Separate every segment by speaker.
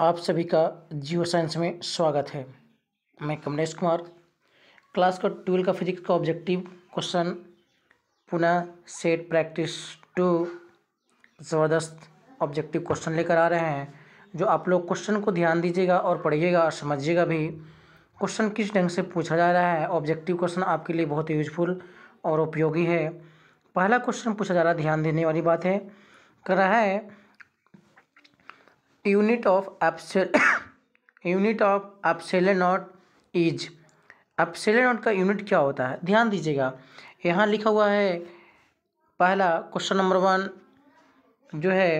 Speaker 1: आप सभी का जियो साइंस में स्वागत है मैं कमलेश कुमार क्लास का ट्वेल्व का फिजिक्स का ऑब्जेक्टिव क्वेश्चन पुनः सेट प्रैक्टिस टू ज़बरदस्त ऑब्जेक्टिव क्वेश्चन लेकर आ रहे हैं जो आप लोग क्वेश्चन को ध्यान दीजिएगा और पढ़िएगा और समझिएगा भी क्वेश्चन किस ढंग से पूछा जा रहा है ऑब्जेक्टिव क्वेश्चन आपके लिए बहुत यूजफुल और उपयोगी है पहला क्वेश्चन पूछा जा रहा है ध्यान देने वाली बात है कर रहा है unit of unit of epsilon naught is epsilon naught का यूनिट क्या होता है ध्यान दीजिएगा यहाँ लिखा हुआ है पहला क्वेश्चन नंबर वन जो है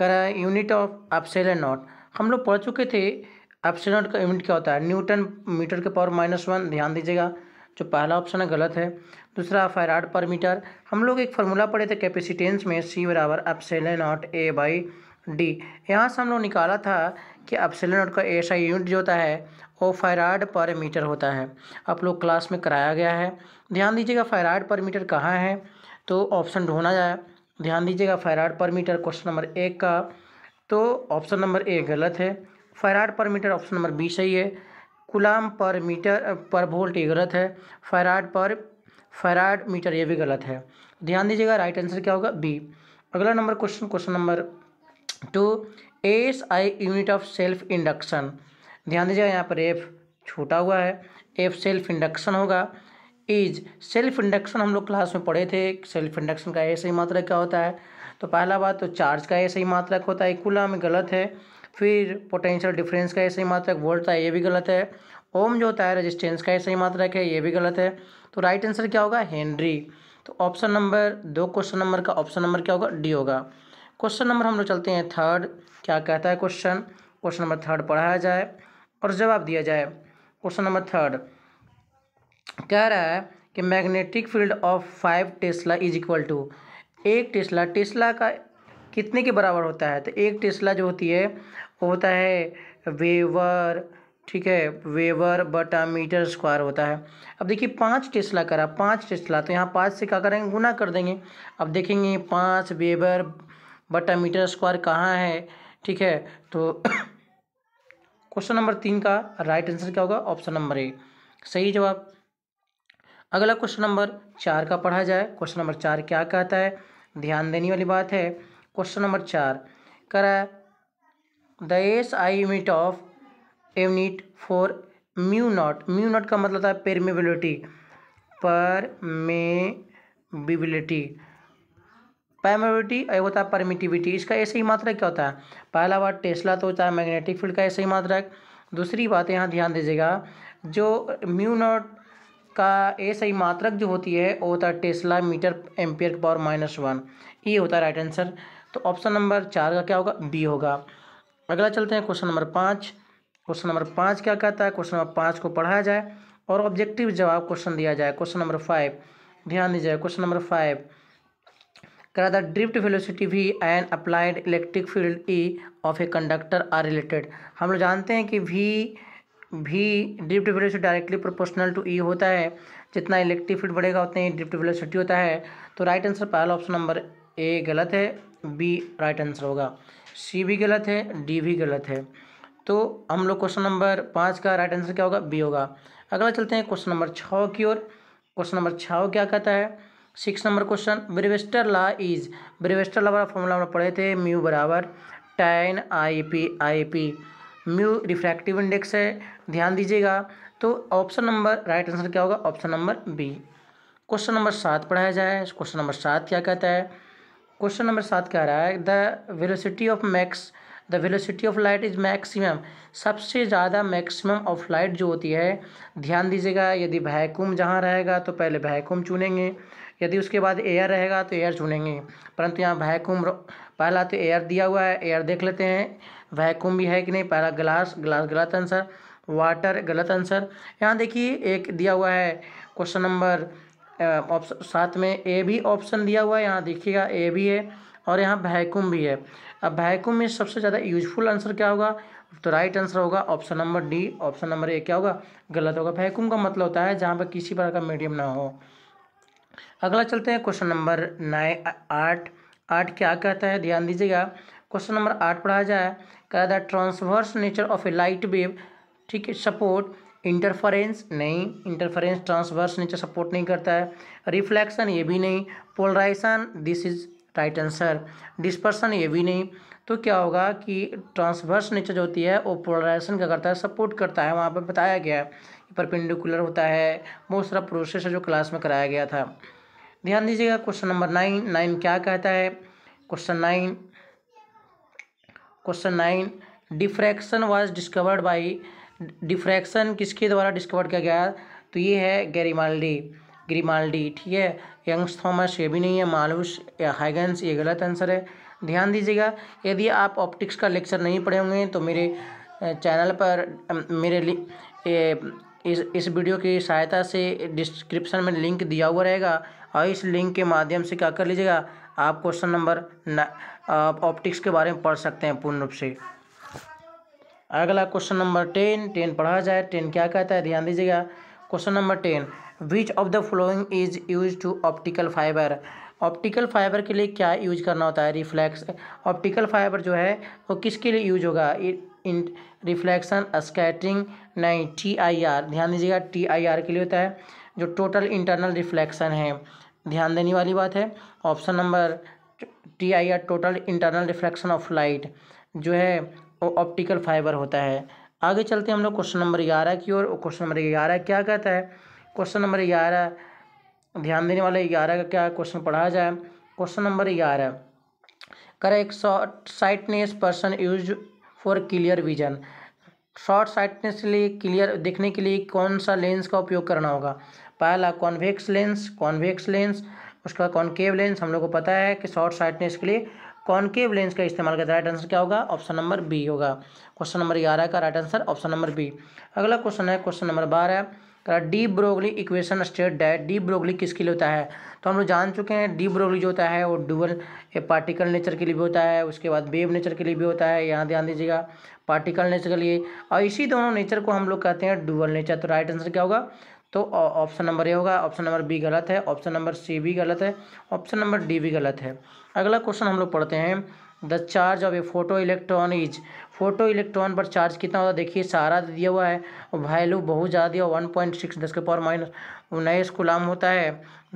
Speaker 1: कर यूनिट ऑफ एप्सिले नॉट हम लोग पढ़ चुके थे एप्सिले नॉट का यूनिट क्या होता है न्यूटन मीटर के पावर माइनस वन ध्यान दीजिएगा जो पहला ऑप्शन है गलत है दूसरा फायराड पर मीटर हम लोग एक फार्मूला पढ़े थे कैपेसिटेंस में सी बराबर epsilon naught A by D यहाँ से हम लोग निकाला था कि अब नोट का ऐसा यूनिट जो होता है वो फायराइड पर मीटर होता है आप लोग क्लास में कराया गया है ध्यान दीजिएगा फायराइड पर मीटर कहाँ है तो ऑप्शन ढूंढना जाए ध्यान दीजिएगा फायराइड पर मीटर क्वेश्चन नंबर एक का तो ऑप्शन नंबर ए गलत है फायराइड पर मीटर ऑप्शन नंबर बी सही है कुलाम पर मीटर पर वोल्ट ये गलत है फायराइड पर फायराइड मीटर ये भी गलत है ध्यान दीजिएगा राइट आंसर क्या होगा बी अगला number question question number two S I unit of self induction ध्यान दीजिएगा यहाँ पर एफ छूटा हुआ है एफ सेल्फ इंडक्शन होगा इज सेल्फ इंडक्शन हम लोग क्लास में पढ़े थे सेल्फ इंडक्शन का ऐसे ही मात्रक क्या होता है तो पहला बात तो चार्ज का ऐसे ही मात्रक होता है कुला में गलत है फिर पोटेंशियल डिफरेंस का ऐसे ही मात्रक वोल्ट है ये भी गलत है ओम जो होता है रेजिस्टेंस का ऐसे ही मात्रक है ये भी गलत है तो राइट आंसर क्या होगा हेनरी तो ऑप्शन नंबर दो क्वेश्चन नंबर का ऑप्शन नंबर क्या होगा डी होगा क्वेश्चन नंबर हम लोग चलते हैं थर्ड क्या कहता है क्वेश्चन क्वेश्चन नंबर थर्ड पढ़ाया जाए और जवाब दिया जाए क्वेश्चन नंबर थर्ड कह रहा है कि magnetic field of five tesla is equal to एक टेस्ला टेस्ला का कितने के बराबर होता है तो एक टेस्ला जो होती है वो होता है वेवर ठीक है वेवर बटा मीटर स्क्वायर होता है अब देखिए पाँच टेस्ला करा पाँच टेस्ला तो यहाँ पाँच से क्या करेंगे गुना कर देंगे अब देखेंगे पाँच वेवर बटा मीटर स्क्वायर कहाँ है ठीक है तो क्वेश्चन नंबर तीन का राइट आंसर क्या होगा ऑप्शन नंबर ए सही जवाब अगला क्वेश्चन नंबर चार का पढ़ा जाए क्वेश्चन नंबर चार क्या कहता है ध्यान देने वाली बात है क्वेश्चन नंबर चार करा the S I unit of unit for mu naught mu naught का मतलब था पेरमेबिलिटी परमेबिलिटी पैमेविटी एक होता है परमिटिविटी इसका ऐसे ही मात्रा क्या होता है पहला बात टेस्ला तो होता है मैग्नेटिक फील्ड का ऐसे ही मात्रा दूसरी बात यहाँ ध्यान दीजिएगा जो म्यू नॉट का ऐसे ही मात्रक जो होती है वो होता है tesla metre ampere power minus one ये होता है राइट आंसर तो ऑप्शन नंबर चार का क्या होगा बी होगा अगला चलते हैं क्वेश्चन नंबर पाँच क्वेश्चन नंबर पाँच क्या कहता है क्वेश्चन नंबर पाँच को पढ़ाया जाए और ऑब्जेक्टिव जवाब क्वेश्चन दिया जाए क्वेश्चन नंबर फाइव ध्यान दीजिए क्वेश्चन नंबर फाइव करा था ड्रिफ्ट वेलोसिटी भी an applied electric field E of a conductor are related हम लोग जानते हैं कि वी भी drift velocity directly proportional to E e होता है जितना इलेक्ट्रिक फील्ड बढ़ेगा उतना ही ड्रिफ्ट वेलोसिटी होता है तो राइट आंसर पहला ऑप्शन नंबर ए गलत है बी राइट आंसर होगा सी भी गलत है डी भी गलत है तो हम लोग क्वेश्चन नंबर पाँच का राइट आंसर क्या होगा बी होगा अगला चलते हैं क्वेश्चन नंबर छः की ओर क्वेश्चन नंबर छः क्या कहता है six number question Brewster law is Brewster law वाला फॉर्मूला हम पढ़े थे म्यू बराबर tan I P I P mu refractive index है ध्यान दीजिएगा तो ऑप्शन नंबर राइट आंसर क्या होगा option number B question number सात पढ़ाया जाए क्वेश्चन नंबर सात क्या कहता है क्वेश्चन नंबर सात कह रहा है the velocity of max the velocity of light is maximum सबसे ज़्यादा मैक्सिमम ऑफ लाइट जो होती है ध्यान दीजिएगा यदि वैक्यूम जहाँ रहेगा तो पहले वैक्यूम चुनेंगे यदि उसके बाद एयर रहेगा तो एयर चुनेंगे परंतु यहाँ वैक्यूम पहला तो एयर दिया हुआ है एयर देख लेते हैं वैक्यूम भी है कि नहीं पहला ग्लास ग्लास गलत आंसर वाटर गलत आंसर यहाँ देखिए एक दिया हुआ है क्वेश्चन नंबर ऑप्शन साथ में ए भी ऑप्शन दिया हुआ है यहाँ देखिएगा ए भी है और यहाँ वैक्यूम भी है अब वैक्यूम में सबसे ज़्यादा यूजफुल आंसर क्या होगा तो राइट आंसर होगा option number D option number A क्या होगा गलत होगा वैक्यूम का मतलब होता है जहाँ पर किसी प्रकार का मीडियम ना हो अगला चलते हैं क्वेश्चन नंबर नाइन आठ आठ क्या कहता है ध्यान दीजिएगा क्वेश्चन नंबर आठ पढ़ा जाए कह दिया transverse nature of a light wave ठीक है सपोर्ट इंटरफरेंस नहीं इंटरफरेंस ट्रांसवर्स नेचर सपोर्ट नहीं करता है रिफ्लेक्शन ये भी नहीं polarisation this is right answer dispersion ये भी नहीं तो क्या होगा कि ट्रांसवर्स नेचर जो होती है वो पोलराइजेशन क्या करता है सपोर्ट करता है वहाँ पर बताया गया है परपेंडिकुलर होता है बहुत सारा प्रोसेस है जो क्लास में कराया गया था ध्यान दीजिएगा क्वेश्चन नंबर नाइन नाइन क्या कहता है question nine question nine diffraction was discovered by diffraction किसके द्वारा डिस्कवर किया गया तो ये है गैरीमाल्डी ग्रीमाल्डी ठीक है यंग्स थॉमस ये भी नहीं है मालूस या हाइगन्स ये गलत आंसर है ध्यान दीजिएगा यदि आप ऑप्टिक्स का लेक्चर नहीं पढ़े होंगे तो मेरे चैनल पर मेरे इस इस वीडियो की सहायता से डिस्क्रिप्शन में लिंक दिया हुआ रहेगा और हाँ, इस लिंक के माध्यम से क्या कर लीजिएगा आप क्वेश्चन नंबर ऑप्टिक्स के बारे में पढ़ सकते हैं पूर्ण रूप से अगला क्वेश्चन नंबर टेन टेन पढ़ा जाए टेन क्या कहता है ध्यान दीजिएगा question number ten which of the following is use to optical fibre optical fibre के लिए क्या यूज करना होता है रिफ्लेक्स ऑप्टिकल फाइबर जो है वो किसके लिए यूज होगा इन रिफ्लेक्शन स्कैटरिंग नहीं टी आई आर ध्यान दीजिएगा टी आई आर के लिए होता है जो टोटल इंटरनल रिफ्लेक्शन है ध्यान देने वाली बात है option number T I R total internal reflection of light जो है वो ऑप्टिकल फाइबर होता है आगे चलते हैं हम लोग क्वेश्चन नंबर ग्यारह की ओर क्वेश्चन नंबर ग्यारह क्या कहता है क्वेश्चन नंबर ग्यारह ध्यान देने वाले ग्यारह का क्या क्वेश्चन पढ़ा जाए क्वेश्चन नंबर ग्यारह एक short sightedness person use for clear vision short sightedness के लिए क्लियर देखने के लिए कौन सा लेंस का उपयोग करना होगा पहला कॉन्वेक्स लेंस कॉन्वेक्स लेंस उसका कॉन्केव लेंस हम लोग को पता है कि शॉर्ट साइटनेस के लिए कॉन्केव लेंस का इस्तेमाल करता है राइट आंसर क्या होगा ऑप्शन नंबर बी होगा क्वेश्चन नंबर ग्यारह का right answer option number B अगला क्वेश्चन है क्वेश्चन नंबर बारह करा de Broglie equation state that de Broglie किसके लिए होता है तो हम लोग जान चुके हैं डी ब्रोगली जो होता है वो डुअल पार्टिकल नेचर के लिए भी होता है उसके बाद वेव नेचर के लिए भी होता है यहाँ ध्यान दीजिएगा पार्टिकल नेचर के लिए और इसी दोनों नेचर को हम लोग कहते हैं डुअल नेचर तो राइट आंसर क्या होगा तो ऑप्शन नंबर ए होगा ऑप्शन नंबर बी गलत है ऑप्शन नंबर सी भी गलत है ऑप्शन नंबर डी भी गलत है अगला क्वेश्चन हम लोग पढ़ते हैं the charge of a photo electron is photo electron पर चार्ज कितना होता है देखिए सारा दिया हुआ है वैल्यू बहुत ज़्यादा दिया वन पॉइंट सिक्स दस के पावर माइनस उन्नीस गुलाम होता है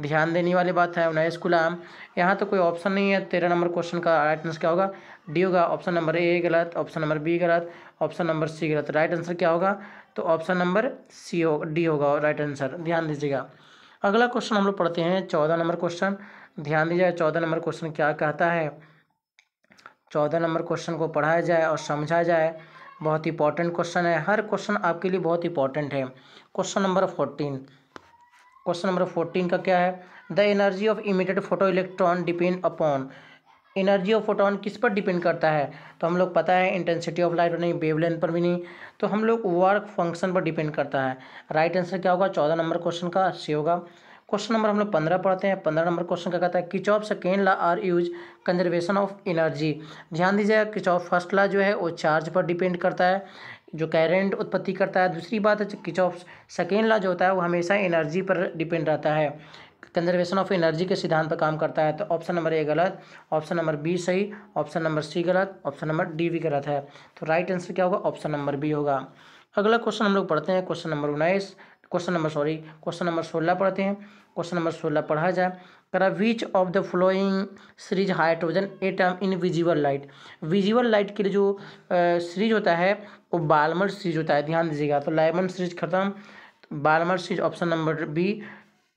Speaker 1: ध्यान देने वाली बात है उन्नीस गुलाम यहाँ तो कोई ऑप्शन नहीं है तेरह नंबर क्वेश्चन का राइट आंसर क्या होगा डी होगा ऑप्शन नंबर ए गलत ऑप्शन नंबर बी गलत ऑप्शन नंबर सी गलत राइट आंसर क्या होगा तो ऑप्शन नंबर सी हो डी होगा राइट आंसर ध्यान दीजिएगा अगला क्वेश्चन हम लोग पढ़ते हैं चौदह नंबर क्वेश्चन ध्यान दीजिएगा चौदह नंबर क्वेश्चन क्या कहता है चौदह नंबर क्वेश्चन को पढ़ाया जाए और समझा जाए बहुत इंपॉर्टेंट क्वेश्चन है हर क्वेश्चन आपके लिए बहुत इंपॉर्टेंट है question number fourteen question number fourteen का क्या है the energy of emitted photo electron depend upon energy of photon किस पर डिपेंड करता है तो हम लोग पता है इंटेंसिटी ऑफ लाइट नहीं वेवलेंथ पर भी नहीं तो हम लोग वर्क फंक्शन पर डिपेंड करता है राइट आंसर क्या होगा चौदह नंबर क्वेश्चन का सी होगा क्वेश्चन नंबर हम लोग पंद्रह पढ़ते हैं पंद्रह नंबर क्वेश्चन का कहता है Kirchhoff second law are use conservation of energy ध्यान दीजिएगा किच ऑफ फर्स्ट ला जो है वो चार्ज पर डिपेंड करता है जो कैरेंट उत्पत्ति करता है दूसरी बात है किच ऑफ सेकेंड ला जो होता है वो हमेशा एनर्जी पर डिपेंड रहता है कंजर्वेशन ऑफ एनर्जी के सिद्धांत पर काम करता है तो ऑप्शन नंबर ए गलत ऑप्शन नंबर बी सही ऑप्शन नंबर सी गलत ऑप्शन नंबर डी भी गलत है तो राइट आंसर क्या होगा ऑप्शन नंबर बी होगा अगला क्वेश्चन हम लोग पढ़ते हैं क्वेश्चन नंबर उन्नीस question number sorry question number सोलह पढ़ते हैं क्वेश्चन नंबर सोलह पढ़ा जाए करा which of the following series hydrogen atom in visible light visible light के लिए जो सीरीज होता है वो बालमर सीरीज होता है ध्यान दीजिएगा तो लाइमन सीरीज खत्म Balmer series option number B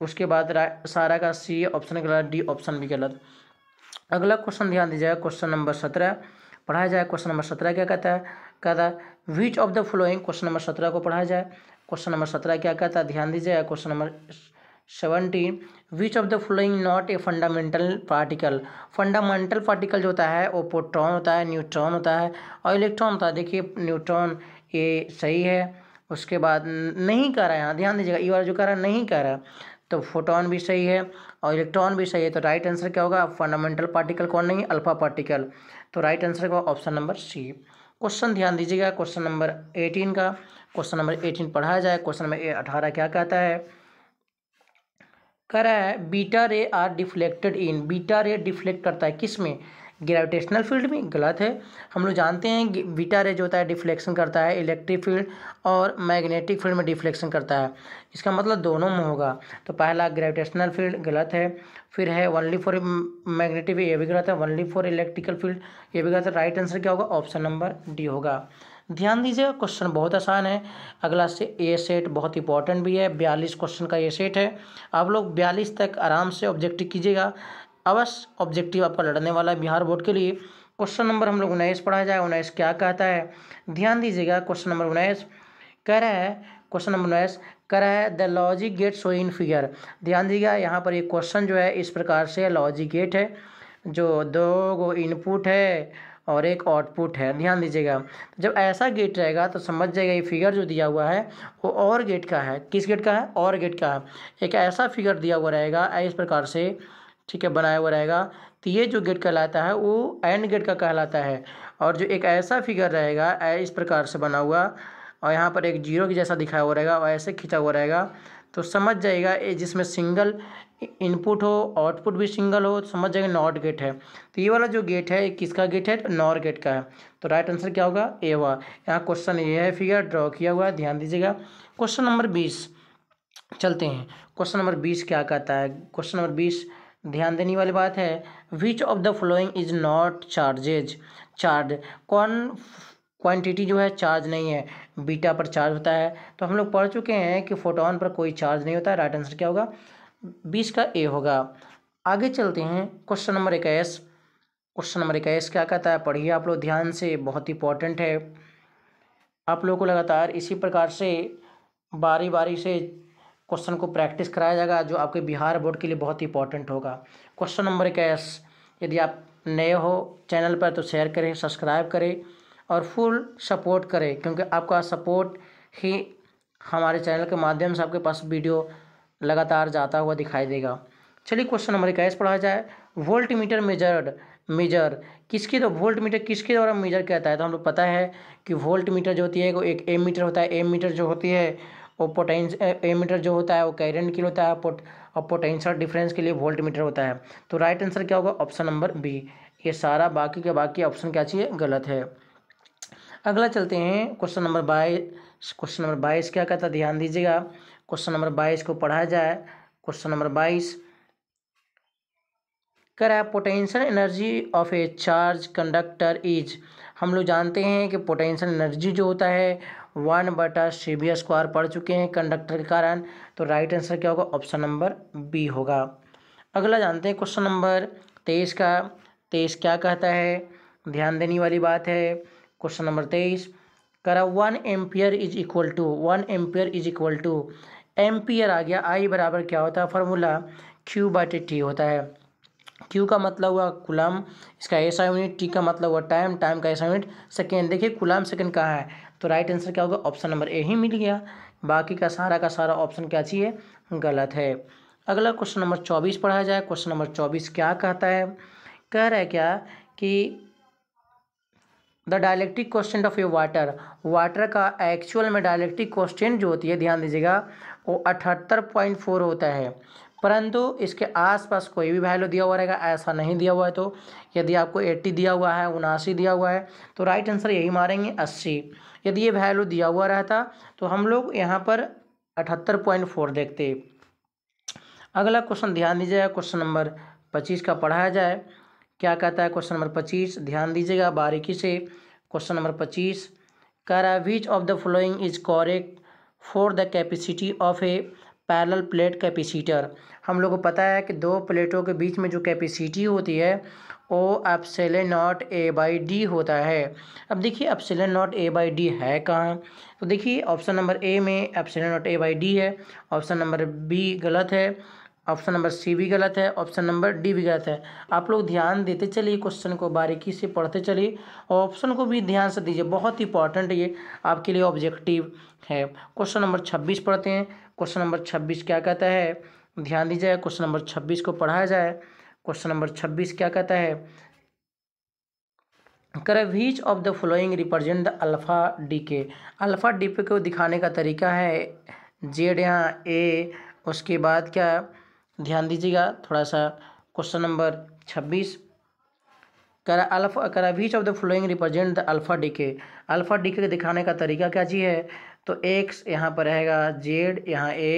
Speaker 1: उसके बाद सारा का सी ऑप्शन गलत डी ऑप्शन भी गलत अगला क्वेश्चन ध्यान दीजिए क्वेश्चन नंबर सत्रह पढ़ाया जाए क्वेश्चन नंबर सत्रह क्या कहता है कहता है which of the following question number सत्रह को पढ़ाया जाए क्वेश्चन नंबर सत्रह क्या कहता है ध्यान दीजिएगा question number seventeen which of the following not a fundamental particle fundamental particle जो होता है वो प्रोटॉन होता है न्यूट्रॉन होता है और इलेक्ट्रॉन होता है देखिए न्यूट्रॉन ये सही है उसके बाद नहीं कह रहा है ध्यान दीजिएगा ये वाला जो कह रहा है नहीं कह रहा है तो फोटोन भी सही है और इलेक्ट्रॉन भी सही है तो राइट आंसर क्या होगा फंडामेंटल पार्टिकल कौन नहीं है अल्फा पार्टिकल तो राइट आंसर का ऑप्शन नंबर सी क्वेश्चन ध्यान दीजिएगा क्वेश्चन नंबर एटीन का क्वेश्चन नंबर एटीन पढ़ाया जाए क्वेश्चन नंबर अठारह क्या कहता है कह रहा है beta ray are deflected in beta ray deflect करता है किस में ग्रेविटेशनल फील्ड भी गलत है हम लोग जानते हैं बीटा रे जो होता है डिफ्लेक्शन करता है इलेक्ट्रिक फील्ड और मैग्नेटिक फील्ड में डिफ्लेक्शन करता है इसका मतलब दोनों में होगा तो पहला ग्रेविटेशनल फील्ड गलत है फिर है ओनली फॉर मैग्नेटिक ये भी गलत है ओनली फॉर इलेक्ट्रिकल फील्ड ये भी गलत है राइट आंसर क्या होगा ऑप्शन नंबर डी होगा ध्यान दीजिएगा क्वेश्चन बहुत आसान है अगला से ए सेट बहुत इंपॉर्टेंट भी है बयालीस क्वेश्चन का ए सेट है आप लोग बयालीस तक आराम से ऑब्जेक्टिव कीजिएगा अवश्य ऑब्जेक्टिव आपका लड़ने वाला है बिहार बोर्ड के लिए क्वेश्चन नंबर हम लोग उन्नीस पढ़ा जाए उन्नीस क्या कहता है ध्यान दीजिएगा क्वेश्चन नंबर उन्नीस कह रहा है क्वेश्चन नंबर उन्नीस कह रहा है the logic gate so in figure ध्यान दीजिएगा यहाँ पर एक क्वेश्चन जो है इस प्रकार से लॉजिक गेट है जो दो गो इनपुट है और एक आउटपुट है ध्यान दीजिएगा जब ऐसा गेट रहेगा तो समझ जाएगा ये फिगर जो दिया हुआ है वो और गेट का है किस गेट का है और गेट का है एक ऐसा फिगर दिया हुआ रहेगा इस प्रकार से ठीक है बनाया हुआ रहेगा तो ये जो गेट कहलाता है वो एंड गेट का कहलाता है और जो एक ऐसा फिगर रहेगा इस प्रकार से बना हुआ और यहाँ पर एक जीरो की जैसा दिखाया हुआ रहेगा और ऐसे खींचा हुआ रहेगा तो समझ जाएगा जिसमें सिंगल इनपुट हो आउटपुट भी सिंगल हो समझ जाएगा नॉट गेट है तो ये वाला जो गेट है किसका गेट है नॉर तो गेट का है तो राइट आंसर क्या होगा ए वा यहाँ क्वेश्चन ये है फिगर ड्रॉ किया हुआ है ध्यान दीजिएगा क्वेश्चन नंबर बीस चलते हैं क्वेश्चन नंबर बीस क्या कहता है क्वेश्चन नंबर बीस ध्यान देने वाली बात है which of the following is not charges charge कौन क्वांटिटी जो है चार्ज नहीं है बीटा पर चार्ज होता है तो हम लोग पढ़ चुके हैं कि फोटोन पर कोई चार्ज नहीं होता राइट आंसर क्या होगा बीस का ए होगा आगे चलते हैं क्वेश्चन नंबर इक्कीस क्वेश्चन नंबर इक्कीस क्या कहता है पढ़िए आप लोग ध्यान से बहुत इंपॉर्टेंट है आप लोग को लगातार इसी प्रकार से बारी बारी से क्वेश्चन को प्रैक्टिस कराया जाएगा जो आपके बिहार बोर्ड के लिए बहुत इंपॉर्टेंट होगा क्वेश्चन नंबर इक्कीस यदि आप नए हो चैनल पर तो शेयर करें सब्सक्राइब करें और फुल सपोर्ट करें क्योंकि आपका सपोर्ट ही हमारे चैनल के माध्यम से आपके पास वीडियो लगातार जाता हुआ दिखाई देगा चलिए क्वेश्चन नंबर इक्कीस पढ़ा जाए वोल्ट मीटर मेजर्ड मेजर किसके तो वोल्ट मीटर किसके द्वारा मेजर कहता है तो हम लोग पता है कि वोल्ट मीटर जो होती है वो एक एम मीटर होता है एम मीटर जो होती है और पोटेंस एमीटर जो होता है वो कैरेंट के लिए होता है और पोटेंशियल डिफरेंस के लिए वोल्ट मीटर होता है तो राइट आंसर क्या होगा ऑप्शन नंबर बी ये सारा बाकी के बाकी ऑप्शन क्या चाहिए गलत है अगला चलते हैं क्वेश्चन नंबर बाईस क्वेश्चन नंबर बाईस क्या कहता है ध्यान दीजिएगा क्वेश्चन नंबर बाईस को पढ़ाया जाए क्वेश्चन नंबर बाईस करा है potential energy of a charge conductor is हम लोग जानते हैं कि पोटेंशियल एनर्जी जो होता है वन बटा सी बी स्क्वायर पढ़ चुके हैं कंडक्टर के कारण तो राइट आंसर क्या होगा ऑप्शन नंबर बी होगा अगला जानते हैं क्वेश्चन नंबर तेईस का तेईस क्या कहता है ध्यान देने वाली बात है क्वेश्चन नंबर तेईस करा one ampere is equal to one ampere is equal to ampere आ गया आई बराबर क्या होता है फार्मूला क्यू बाटे टी होता है क्यू का मतलब हुआ कुलम इसका ऐसा यूनिट टी का मतलब हुआ टाइम टाइम का ऐसा यूनिट सेकेंड देखिए कुलम सेकेंड कहाँ है तो राइट आंसर क्या होगा ऑप्शन नंबर ए ही मिल गया बाकी का सारा का सारा ऑप्शन क्या चाहिए गलत है अगला क्वेश्चन नंबर चौबीस पढ़ा जाए क्वेश्चन नंबर चौबीस क्या कहता है कह रहा है क्या कि the dielectric question of a water water का एक्चुअल में डायलेक्ट्रिक क्वेश्चन जो होती है ध्यान दीजिएगा वो अठहत्तर पॉइंट फोर होता है परंतु इसके आसपास कोई भी वैल्यू दिया हुआ रहेगा ऐसा नहीं दिया हुआ है तो यदि आपको 80 दिया हुआ है उनासी दिया हुआ है तो राइट आंसर यही मारेंगे 80 यदि ये वैल्यू दिया हुआ रहता तो हम लोग यहाँ पर अठहत्तर पॉइंट फोर देखते अगला क्वेश्चन ध्यान दीजिएगा क्वेश्चन नंबर पच्चीस का पढ़ाया जाए क्या कहता है क्वेश्चन नंबर पच्चीस ध्यान दीजिएगा बारीकी से क्वेश्चन नंबर पच्चीस कह रहा है which of the following is correct for the capacity of a parallel plate capacitor हम लोग को पता है कि दो प्लेटों के बीच में जो कैपेसिटी होती है वो epsilon naught A by D होता है अब देखिए epsilon naught A by D है कहाँ तो देखिए ऑप्शन नंबर ए में epsilon naught A by D है ऑप्शन नंबर बी गलत है ऑप्शन नंबर सी भी गलत है ऑप्शन नंबर डी भी गलत है आप लोग ध्यान देते चलिए क्वेश्चन को बारीकी से पढ़ते चलिए और ऑप्शन को भी ध्यान से दीजिए बहुत इंपॉर्टेंट ये आपके लिए ऑब्जेक्टिव है क्वेश्चन नंबर छब्बीस पढ़ते हैं क्वेश्चन नंबर छब्बीस क्या कहता है ध्यान दीजिए क्वेश्चन नंबर छब्बीस को पढ़ाया जाए क्वेश्चन नंबर छब्बीस क्या कहता है करे of the following represent the alpha D के अल्फ़ा डी पे को दिखाने का तरीका है जेड यहाँ ए उसके बाद क्या ध्यान दीजिएगा थोड़ा सा क्वेश्चन नंबर छब्बीस कर अल्फा कर of the following represent the alpha D के अल्फ़ा डी के दिखाने का तरीका क्या जी है तो एक्स यहाँ पर रहेगा जेड यहाँ ए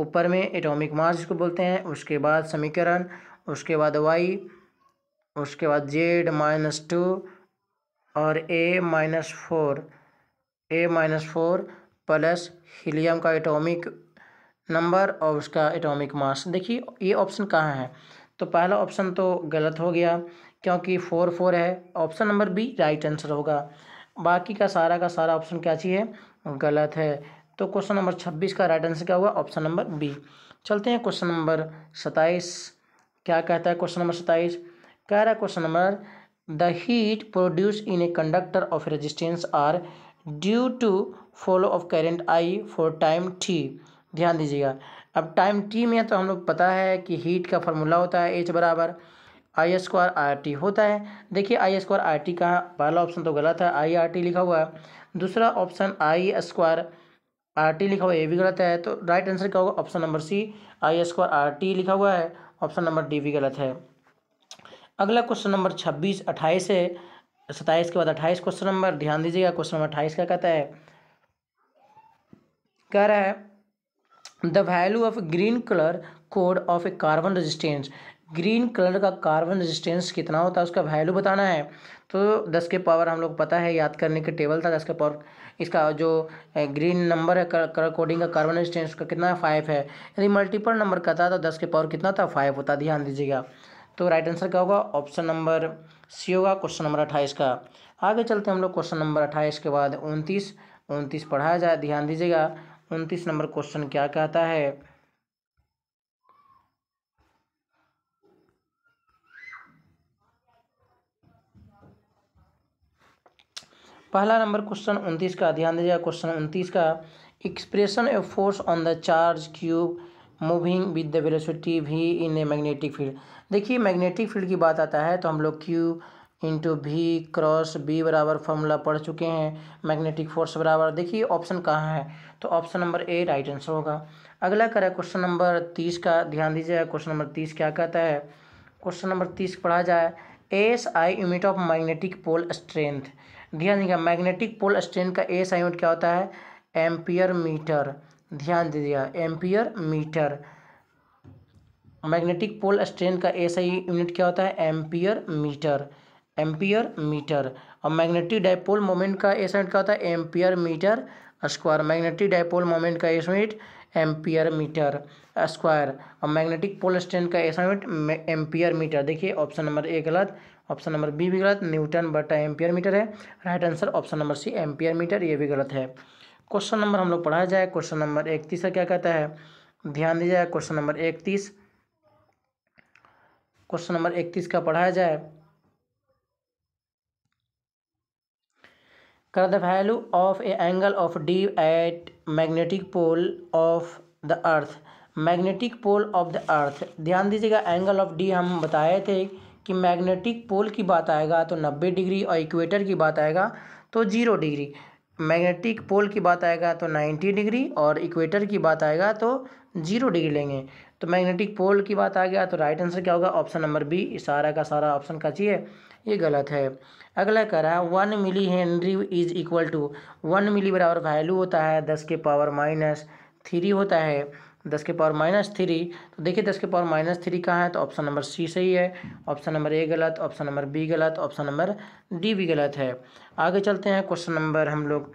Speaker 1: ऊपर में एटॉमिक मास जिसको बोलते हैं उसके बाद समीकरण उसके बाद वाई उसके बाद जेड माइनस टू और A minus four A minus four plus helium का एटॉमिक नंबर और उसका एटॉमिक मास देखिए ये ऑप्शन कहाँ है तो पहला ऑप्शन तो गलत हो गया क्योंकि फोर फोर है option number B right answer होगा बाकी का सारा का सारा ऑप्शन क्या चाहिए गलत है तो क्वेश्चन नंबर छब्बीस का राइट आंसर क्या होगा ऑप्शन नंबर बी चलते हैं क्वेश्चन नंबर सताइस क्या कहता है क्वेश्चन नंबर सताइस कह रहा है question number the heat produce in a conductor of resistance R due to follow of current I for time T ध्यान दीजिएगा अब टाइम टी में तो हम लोग पता है कि हीट का फॉर्मूला होता है एच बराबर आई स्क्वायर आर टी होता है देखिए आई स्क्वायर आर टी का पहला ऑप्शन तो गलत है आई आर टी लिखा हुआ है दूसरा option I square R T लिखा हुआ है ये भी गलत है तो राइट आंसर क्या होगा option number C I square R T लिखा हुआ है ऑप्शन नंबर डी भी गलत है अगला क्वेश्चन नंबर छब्बीस अट्ठाईस है सत्ताईस के बाद अट्ठाईस क्वेश्चन नंबर ध्यान दीजिएगा क्वेश्चन नंबर अट्ठाईस क्या कहता है कह रहा है the value of green colour code of a carbon resistance green colour का कार्बन रजिस्टेंस कितना होता है उसका वैल्यू बताना है तो दस के पावर हम लोग पता है याद करने के टेबल था दस के पावर इसका जो ग्रीन नंबर है कलर कोडिंग का कार्बन स्टेंस का कितना फाइव है यदि मल्टीपल नंबर का था तो दस के पावर कितना था फाइव होता ध्यान दीजिएगा तो राइट आंसर क्या होगा ऑप्शन नंबर सी होगा क्वेश्चन नंबर अट्ठाईस का आगे चलते हम लोग क्वेश्चन नंबर अट्ठाईस के बाद उनतीस उनतीस पढ़ाया जाए ध्यान दीजिएगा उनतीस नंबर क्वेश्चन क्या कहता है पहला नंबर क्वेश्चन उनतीस का ध्यान दीजिएगा क्वेश्चन उनतीस का expression a force on the charge Q moving with the velocity V in a magnetic field देखिए मैग्नेटिक फील्ड की बात आता है तो हम लोग Q into V cross B बराबर फॉर्मूला पढ़ चुके हैं मैग्नेटिक फोर्स बराबर देखिए ऑप्शन कहाँ है तो option number A right answer होगा अगला करें क्वेश्चन नंबर तीस का ध्यान दीजिएगा क्वेश्चन नंबर तीस क्या कहता है क्वेश्चन नंबर तीस पढ़ा जाए S I unit of magnetic pole strength ध्यान दीजिएगा मैग्नेटिक पोल स्ट्रेन का एस आई क्या होता है एम्पियर मीटर ध्यान दीजिएगा ampere metre magnetic pole strength का एस आई यूनिट क्या होता है एम्पियर मीटर एम्पियर मीटर और मैग्नेटिक डायपोल मोमेंट का एस यूनिट क्या होता है ampere metre square magnetic dipole moment का S unit ampere metre square और मैग्नेटिक पोल स्ट्रेन का एस यूनिट एम्पियर मीटर देखिए ऑप्शन नंबर ए गलत ऑप्शन नंबर बी भी गलत न्यूटन बटा एम्पियर मीटर है right answer option number C ampere metre ये भी गलत है क्वेश्चन नंबर हम लोग पढ़ाया जाए क्वेश्चन नंबर इकतीस का क्या कहता है ध्यान दिया जाए क्वेश्चन नंबर इकतीस क्वेश्चन नंबर इकतीस का पढ़ाया जाए कर the value of a angle of D at magnetic pole of the earth magnetic pole of the earth ध्यान दीजिएगा एंगल ऑफ डी हम बताए थे कि मैग्नेटिक पोल की बात आएगा तो नब्बे डिग्री और इक्वेटर की बात आएगा तो ज़ीरो डिग्री मैग्नेटिक पोल की बात आएगा तो नाइन्टी डिग्री और इक्वेटर की बात आएगा तो जीरो डिग्री लेंगे तो मैग्नेटिक पोल की बात आ गया तो राइट आंसर क्या होगा ऑप्शन नंबर बी सारा का सारा ऑप्शन का चाहिए ये गलत है अगला कह रहा है one millihenry is equal to one milli बराबर वैल्यू होता है दस के पावर माइनस थ्री होता है दस के पावर माइनस थ्री तो देखिए दस के पावर माइनस थ्री कहाँ है तो ऑप्शन नंबर सी सही है ऑप्शन नंबर ए गलत ऑप्शन नंबर बी गलत ऑप्शन नंबर डी भी गलत है आगे चलते हैं क्वेश्चन नंबर हम लोग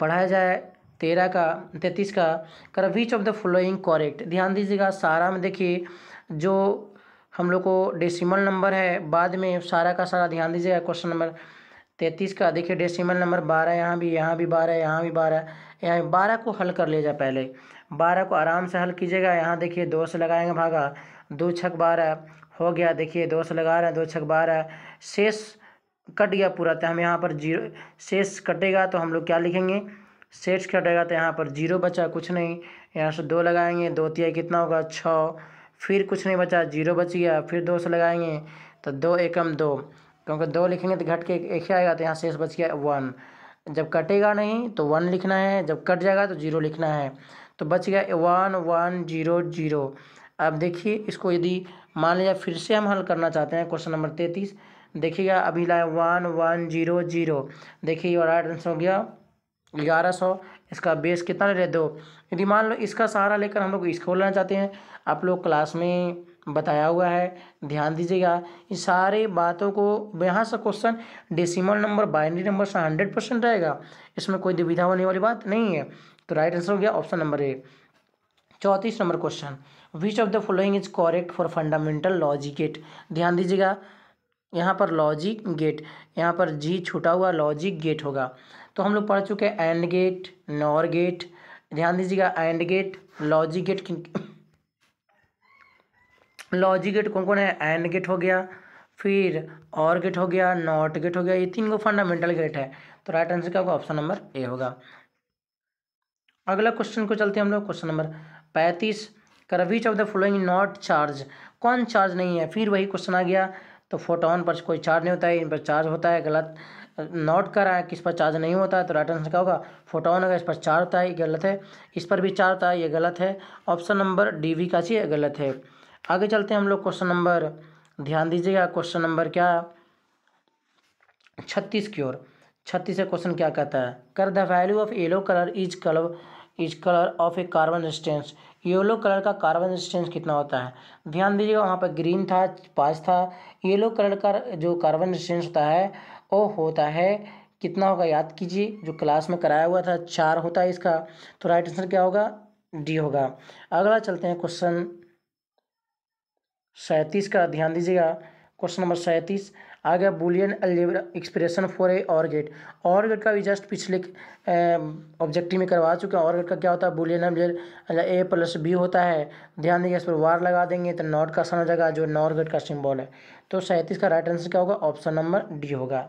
Speaker 1: पढ़ाया जाए तेरह का तैंतीस का कर which of the following correct ध्यान दीजिएगा सारा में देखिए जो हम लोग को डेसिमल नंबर है बाद में सारा का सारा ध्यान दीजिएगा क्वेश्चन नंबर तैंतीस का देखिए डेसिमल नंबर बारह यहाँ भी यहाँ भी बारह यहाँ भी बारह यहाँ बारह को हल कर लिया जाए पहले बारह को आराम से हल कीजिएगा यहाँ देखिए दो से लगाएंगे भागा दो छक बारह हो गया देखिए दो से लगा रहे हैं दो छक बारह शेष कट गया पूरा तो हम यहाँ पर जीरो शेष कटेगा तो हम लोग क्या लिखेंगे शेष कटेगा तो यहाँ पर जीरो बचा कुछ नहीं यहाँ से दो लगाएंगे दो तिया कितना होगा छः फिर कुछ नहीं बचा जीरो बच गया फिर दो से लगाएंगे तो दो एकम दो क्योंकि दो लिखेंगे तो घट के एक ही आएगा तो यहाँ शेष बच गया वन जब कटेगा नहीं तो वन लिखना है जब कट जाएगा तो जीरो लिखना है तो बच गया वन वन जीरो जीरो अब देखिए इसको यदि मान लिया फिर से हम हल करना चाहते हैं क्वेश्चन नंबर तैंतीस देखिएगा अभी लाए वन वन जीरो जीरो देखिए और राइट आंसर हो गया ग्यारह सौ इसका बेस कितना ले दो यदि मान लो इसका सहारा लेकर हम लोग इसको लेना चाहते हैं आप लोग क्लास में बताया हुआ है ध्यान दीजिएगा इन सारे बातों को यहाँ से question decimal number binary number से हंड्रेड परसेंट रहेगा इसमें कोई दुविधा होने वाली बात नहीं है तो राइट आंसर हो गया ऑप्शन नंबर ए चौंतीस number question which of the following is correct for fundamental logic gate ध्यान दीजिएगा यहाँ पर लॉजिक गेट यहाँ पर जी छुटा हुआ लॉजिक गेट होगा तो हम लोग पढ़ चुके हैं एंड गेट नॉर गेट ध्यान दीजिएगा AND gate logic gate logic gate कौन कौन है एंड गेट हो गया फिर और गेट हो गया नॉट गेट हो गया ये तीन को फंडामेंटल गेट है तो राइट आंसर क्या होगा ऑप्शन नंबर ए होगा अगला क्वेश्चन को चलते हैं हम लोग क्वेश्चन नंबर पैंतीस कर which of the following not charge कौन चार्ज नहीं है फिर वही क्वेश्चन आ गया तो फोटोन पर कोई चार्ज नहीं होता है इन पर चार्ज होता है गलत नोट कर रहा है किस पर चार्ज नहीं होता है तो राइट आंसर क्या होगा फोटोन अगर इस पर चार्ज होता है ये गलत है इस पर भी चार्ज होता है ये गलत है ऑप्शन नंबर डी वी का चाहिए गलत है आगे चलते हैं हम लोग क्वेश्चन नंबर ध्यान दीजिएगा क्वेश्चन नंबर क्या छत्तीस की ओर छत्तीस क्वेश्चन क्या कहता है कर the value of yellow colour is colour is colour of a carbon resistance yellow colour का कार्बन रजिस्टेंस कितना होता है ध्यान दीजिएगा वहाँ पर ग्रीन था पाँच था येलो कलर का जो कार्बन रजिस्टेंस होता है वो होता है कितना होगा याद कीजिए जो क्लास में कराया हुआ था चार होता है इसका तो राइट आंसर क्या होगा डी होगा अगला चलते हैं क्वेश्चन सैंतीस का ध्यान दीजिएगा क्वेश्चन नंबर सैंतीस आ गया Boolean algebra expression for a OR gate और गेट का भी जस्ट पिछले ऑब्जेक्टिव में करवा चुके हैं और गेट का क्या होता है Boolean algebra A plus B होता है ध्यान देंगे इस पर वार लगा देंगे तो नॉट का सन हो जाएगा जो नॉर गेट का सिम्बॉल है तो सैंतीस का राइट आंसर क्या होगा ऑप्शन नंबर डी होगा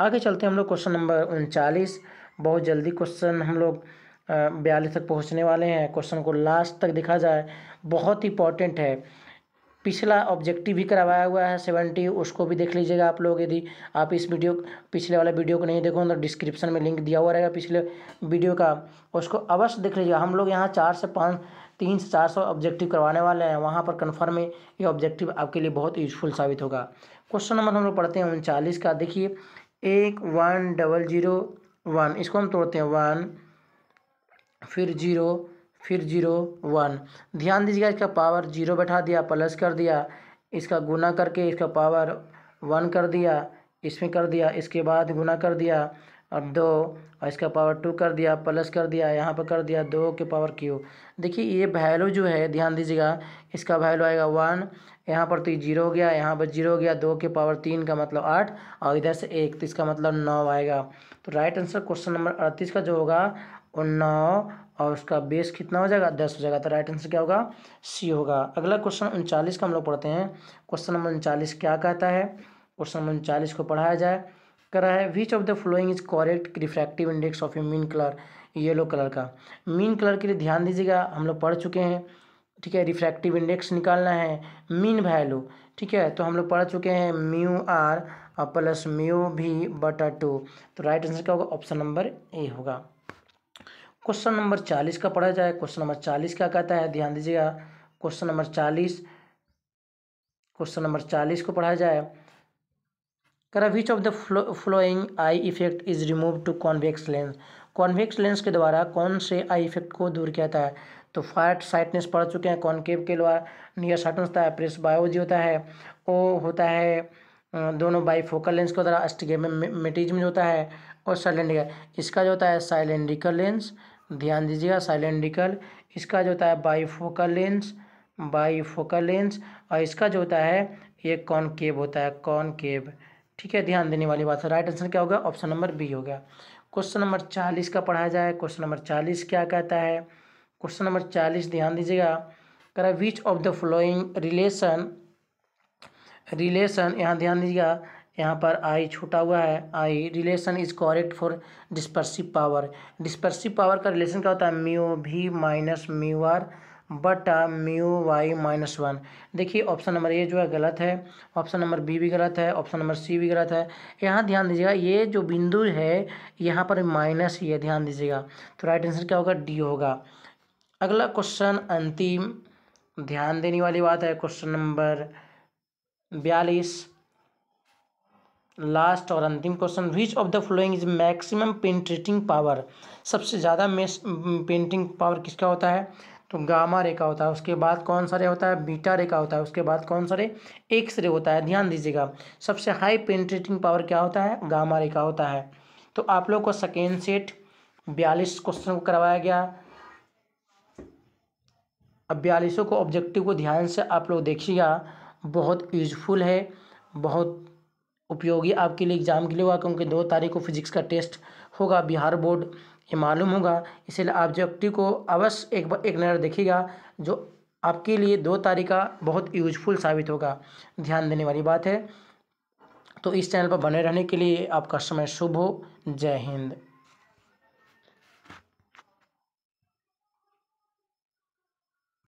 Speaker 1: आगे चलते हैं हम लोग क्वेश्चन नंबर उनचालीस बहुत जल्दी क्वेश्चन हम लोग बयालीस तक पहुँचने वाले हैं क्वेश्चन को लास्ट तक देखा जाए बहुत इंपॉर्टेंट है पिछला ऑब्जेक्टिव भी करवाया हुआ है सेवेंटी उसको भी देख लीजिएगा आप लोग यदि आप इस वीडियो पिछले वाले वीडियो को नहीं देखो तो डिस्क्रिप्शन में लिंक दिया हुआ रहेगा पिछले वीडियो का उसको अवश्य देख लीजिएगा हम लोग यहाँ चार से पाँच तीन से चार सौ ऑब्जेक्टिव करवाने वाले हैं वहाँ पर कन्फर्म है ये ऑब्जेक्टिव आपके लिए बहुत यूजफुल साबित होगा क्वेश्चन नंबर हम लोग पढ़ते हैं उनचालीस का देखिए एक वन डबल जीरो वन इसको हम तोड़ते हैं वन फिर जीरो फिर जीरो वन ध्यान दीजिएगा इसका पावर जीरो बैठा दिया प्लस कर दिया इसका गुना करके इसका पावर वन कर दिया इसमें कर दिया इसके बाद गुना कर दिया और दो और इसका पावर टू कर दिया प्लस कर दिया यहाँ पर कर दिया दो के पावर क्यू देखिए ये वैल्यू जो है ध्यान दीजिएगा इसका वैल्यू आएगा वन यहाँ पर तो जीरो हो गया यहाँ पर जीरो हो गया दो के पावर तीन का मतलब आठ और इधर से एक तो इसका मतलब नौ आएगा तो राइट आंसर क्वेश्चन नंबर अड़तीस का जो होगा वो नौ और उसका बेस कितना हो जाएगा दस हो जाएगा तो राइट आंसर क्या होगा सी होगा अगला क्वेश्चन उनचालीस का हम लोग पढ़ते हैं क्वेश्चन नंबर उनचालीस क्या कहता है क्वेश्चन नंबर उनचालीस को पढ़ाया जाए कर रहा है which of the following is correct refractive index of a mean colour yellow colour का मीन कलर के लिए ध्यान दीजिएगा हम लोग पढ़ चुके हैं ठीक है रिफ्रैक्टिव इंडेक्स निकालना है मीन वैल्यू ठीक है तो हम लोग पढ़ चुके हैं म्यू आर प्लस म्यू भी बटा टू तो राइट आंसर क्या होगा ऑप्शन नंबर ए होगा क्वेश्चन नंबर चालीस का पढ़ा जाए क्वेश्चन नंबर चालीस क्या कहता है ध्यान दीजिएगा क्वेश्चन नंबर चालीस क्वेश्चन नंबर चालीस को पढ़ा जाए करा which of the following eye effect is remove to convex lens convex lens के द्वारा कौन से आई इफेक्ट को दूर किया जाता है तो फाइट साइटनेस पढ़ चुके हैं कॉन्केव के द्वारा नियर साइटनेस होता है प्रेस बायोजी होता है ओ होता है दोनों बाई फोकल लेंस के द्वारा में होता है और साइलेंडिका इसका जो होता है साइलेंडिकल लेंस ध्यान दीजिएगा साइलेंडिकल इसका जो होता है बाईफोकल लेंस बाईफोकल लेंस और इसका जो होता है ये कॉनकेव होता है कॉनकेव ठीक है ध्यान देने वाली बात है राइट आंसर क्या होगा ऑप्शन नंबर बी हो गया क्वेश्चन नंबर चालीस का पढ़ाया जाए क्वेश्चन नंबर चालीस क्या कहता है क्वेश्चन नंबर चालीस ध्यान दीजिएगा करा which of the following relation relation यहाँ ध्यान दीजिएगा यहाँ पर आई छूटा हुआ है I relation is correct for dispersive power dispersive power का रिलेशन क्या होता है mu V minus mu R but mu Y minus one देखिए ऑप्शन नंबर ए जो है गलत है ऑप्शन नंबर बी भी गलत है ऑप्शन नंबर सी भी गलत है यहाँ ध्यान दीजिएगा ये जो बिंदु है यहाँ पर माइनस ये ध्यान दीजिएगा तो राइट आंसर क्या होगा डी होगा अगला क्वेश्चन अंतिम ध्यान देने वाली बात है क्वेश्चन नंबर बयालीस लास्ट और अंतिम question which of the following is maximum penetrating power सबसे ज़्यादा पेंटिंग पावर किसका होता है तो गामा रे का होता है उसके बाद कौन सा रे होता है बीटा रे का होता है उसके बाद कौन सा रे एक्स रे होता है ध्यान दीजिएगा सबसे हाई पेंट्रेटिंग पावर क्या होता है गामा रे का होता है तो आप लोग को सेकेंड सेट बयालीस क्वेश्चन को करवाया गया अब बयालीसों को ऑब्जेक्टिव को ध्यान से आप लोग देखिएगा बहुत यूजफुल है बहुत उपयोगी आपके लिए एग्ज़ाम के लिए होगा क्योंकि दो तारीख को फिजिक्स का टेस्ट होगा बिहार बोर्ड ये मालूम होगा इसलिए ऑब्जेक्टिव को अवश्य एक बार एक नज़र देखिएगा जो आपके लिए दो तारीख का बहुत यूजफुल साबित होगा ध्यान देने वाली बात है तो इस चैनल पर बने रहने के लिए आपका समय शुभ हो जय हिंद